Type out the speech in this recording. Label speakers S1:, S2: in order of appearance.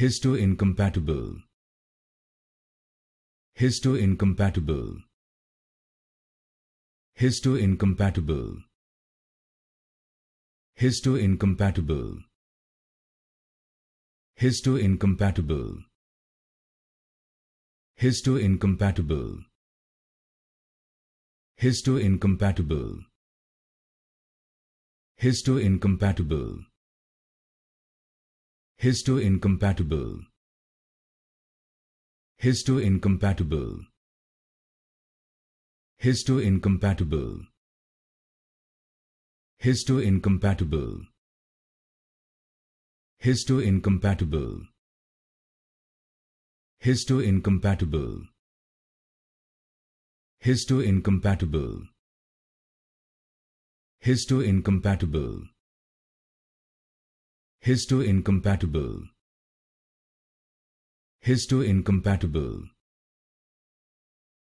S1: histoincompatible histoincompatible histoincompatible histoincompatible histoincompatible histoincompatible histoincompatible histoincompatible histoincompatible histoincompatible histoincompatible histoincompatible histoincompatible histoincompatible histoincompatible histoincompatible histo incompatible histo incompatible